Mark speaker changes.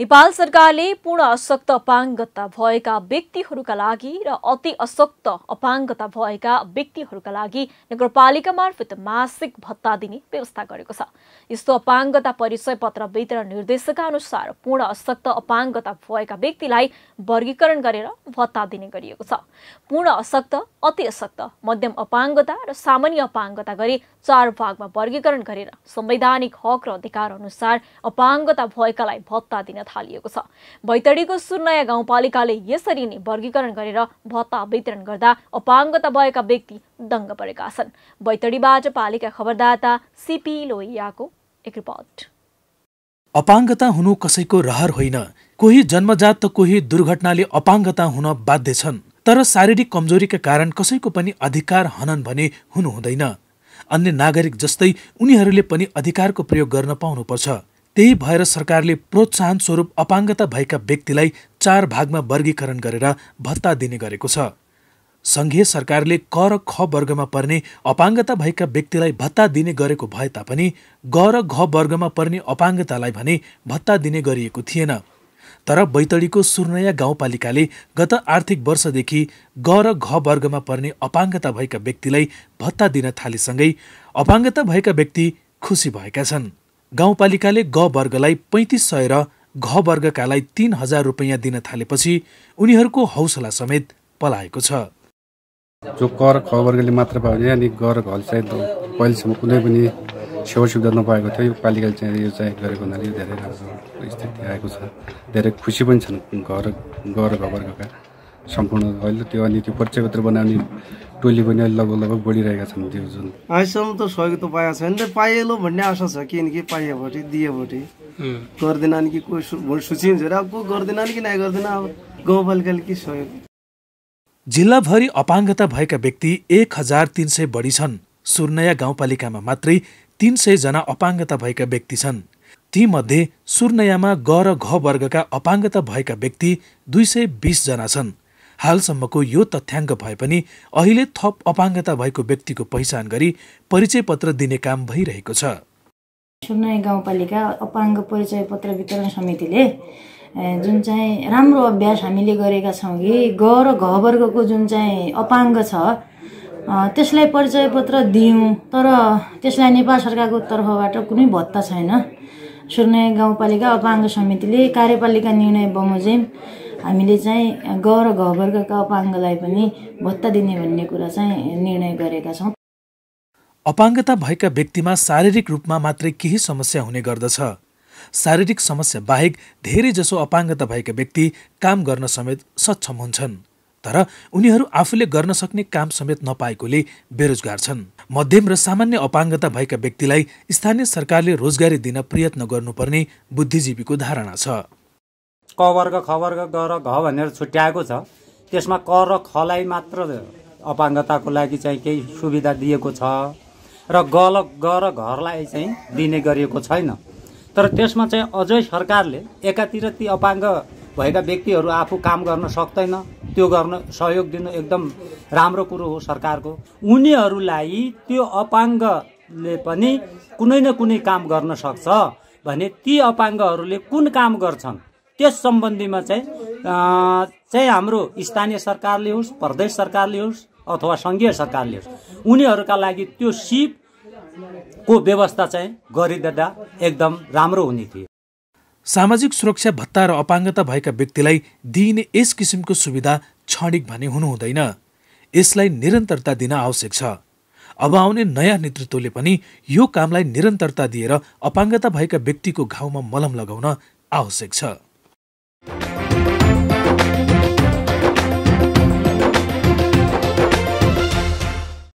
Speaker 1: नेपाल सरकारले पूर्ण अशक्त अपाङ्गता भएका व्यक्तिहरूका लागि र अति अशक्त अपाङ्गता भएका व्यक्तिहरूका लागि नगरपालिका मार्फत मासिक भत्ता दिने व्यवस्था गरेको छ यस्तो अपाङ्गता परिचय पत्र वितरण निर्देशका अनुसार पूर्ण अशक्त अपाङ्गता भएका व्यक्तिलाई वर्गीकरण गरेर भत्ता दिने गरिएको छ पूर्ण अशक्त अति अशक्त मध्यम अपाङ्गता र सामान्य अपाङ्गता गरी चार भागमा वर्गीकरण गरेर संवैधानिक हक र अधिकार अनुसार अपाङ्गता भएकालाई भत्ता दिन थालिएको छ बैतडीको सुनया गाउँपालिकाले यसरी नै वर्गीकरण गरेर भत्ता वितरण गर्दा अपाङ्गता भएका व्यक्ति दङ्ग परेका छन् भैतडीबाट पालिका खबरदाता सिपी लोहियाको एक रिपोर्ट
Speaker 2: अपाङ्गता हुनु कसैको रहर होइन कोही जन्मजात त कोही दुर्घटनाले अपाङ्गता हुन बाध्य छन् तर शारीरिक कमजोरीका कारण कसैको पनि अधिकार हनन भने हुनु हुँदैन अन्य नागरिक जस्तै उनीहरूले पनि अधिकारको प्रयोग गर्न पाउनुपर्छ त्यही भएर सरकारले प्रोत्साहन स्वरूप अपाङ्गता भएका व्यक्तिलाई चार भागमा वर्गीकरण गरेर भत्ता दिने गरेको छ सङ्घीय सरकारले क र ख वर्गमा पर्ने अपाङ्गता भएका व्यक्तिलाई भत्ता दिने गरेको भए तापनि ग र घ वर्गमा पर्ने अपाङ्गतालाई भने भत्ता दिने गरिएको थिएन तर बैतडीको सुर्नया गाउँपालिकाले गत आर्थिक वर्षदेखि ग र घ वर्गमा पर्ने अपाङ्गता भएका व्यक्तिलाई भत्ता दिन थालेसँगै अपाङ्गता भएका व्यक्ति खुसी भएका छन् गाउँपालिकाले ग वर्गलाई पैँतिस सय र घ वर्गकालाई तीन हजार रुपियाँ दिन थालेपछि उनीहरूको हौसला समेत पलाएको छ
Speaker 3: जो कर ख वर्गले मात्र पायो भने अनि ग र चाहिँ पहिलेसम्म कुनै पनि सेवा सुविधा नपाएको थियो यो पालिकाले चाहिँ यो चाहिँ गरेको हुनाले यो धेरै राम्रो स्थिति आएको छ धेरै खुसी पनि छन् घर घर घ वर्गका सम्पूर्ण अहिले त्यो अनि त्यो परिचयपत्र बनाउने टोली पनि लगभग लगभग बढिरहेका छन् त्यो जुन अहिलेसम्म त सहयोग त पाएको छैन त पाइएलो भन्ने आशा छ किनकि पाएभोटे दिएभोटे गर्दैनन् कि कोही भोट सूचिन्छ अब को गर्दैनन् कि नाइ गर्दैन अब गाउँपालिकाले के सहयोग
Speaker 2: जिल्लाभरि अपाङ्गता भएका व्यक्ति एक हजार तिन सय बढी छन् सुर्नया गाउँपालिकामा मात्रै तिन सयजना अपाङ्गता भएका व्यक्ति छन् तीमध्ये सुर्नयामा ग र घ वर्गका अपाङ्गता भएका व्यक्ति दुई सय बिसजना छन् हालसम्मको यो तथ्याङ्क भए पनि अहिले थप अपाङ्गता भएको व्यक्तिको पहिचान गरी परिचय पत्र दिने काम भइरहेको छ
Speaker 4: सुनय गाउँपालिका अपाङ्ग परिचय पत्र वितरण समितिले जुन चाहिँ राम्रो अभ्यास हामीले गरेका छौँ कि ग र घ वर्गको जुन चाहिँ अपाङ्ग छ त्यसलाई परिचय पत्र दियौँ तर त्यसलाई नेपाल सरकारको तर्फबाट कुनै भत्ता छैन सुर्नय गाउँपालिका अपाङ्ग समितिले कार्यपालिका निर्णय बमोजिम हामीले चाहिँ ग र घ अपाङ्गलाई पनि भत्ता दिने भन्ने कुरा चाहिँ निर्णय गरेका छौँ
Speaker 2: अपाङ्गता भएका व्यक्तिमा शारीरिक रूपमा मात्रै केही समस्या हुने गर्दछ शारीरिक समस्या बाहेक धेरैजसो अपाङ्गता भएका व्यक्ति काम गर्न समेत सक्षम हुन्छन् तर उनीहरू आफूले गर्न सक्ने काम समेत नपाएकोले बेरोजगार छन् मध्यम र सामान्य अपाङ्गता भएका व्यक्तिलाई स्थानीय सरकारले रोजगारी दिन प्रयत्न गर्नुपर्ने बुद्धिजीवीको धारणा छ
Speaker 3: क वर्ग ख वर्ग ग र घ भनेर छुट्याएको छ त्यसमा क र खलाई मात्र अपाङ्गताको लागि चाहिँ केही सुविधा दिएको छ र ग ल ग र घरलाई चाहिँ दिने गरिएको छैन तर त्यसमा चाहिँ अझै सरकारले एकातिर ती अपाङ्ग भएका व्यक्तिहरू आफू काम गर्न सक्दैन त्यो गर्न सहयोग दिनु एकदम राम्रो कुरो हो सरकारको उनीहरूलाई त्यो अपाङ्गले पनि कुनै न कुनै काम गर्न सक्छ भने ती अपाङ्गहरूले कुन काम गर्छन् त्यस सम्बन्धीमा चाहिँ चाहिँ हाम्रो स्थानीय सरकारले होस् प्रदेश सरकारले होस् अथवा सङ्घीय सरकारले होस् उनीहरूका लागि त्यो सिपको व्यवस्था चाहिँ गरिदिँदा एकदम राम्रो हुने थियो
Speaker 2: सामाजिक सुरक्षा भत्ता र अपाङ्गता भएका व्यक्तिलाई दिइने यस किसिमको सुविधा क्षणिक भने हुनुहुँदैन यसलाई निरन्तरता दिन आवश्यक छ अब आउने नयाँ नेतृत्वले पनि यो कामलाई निरन्तरता दिएर अपाङ्गता भएका व्यक्तिको घाउमा मलम लगाउन आवश्यक छ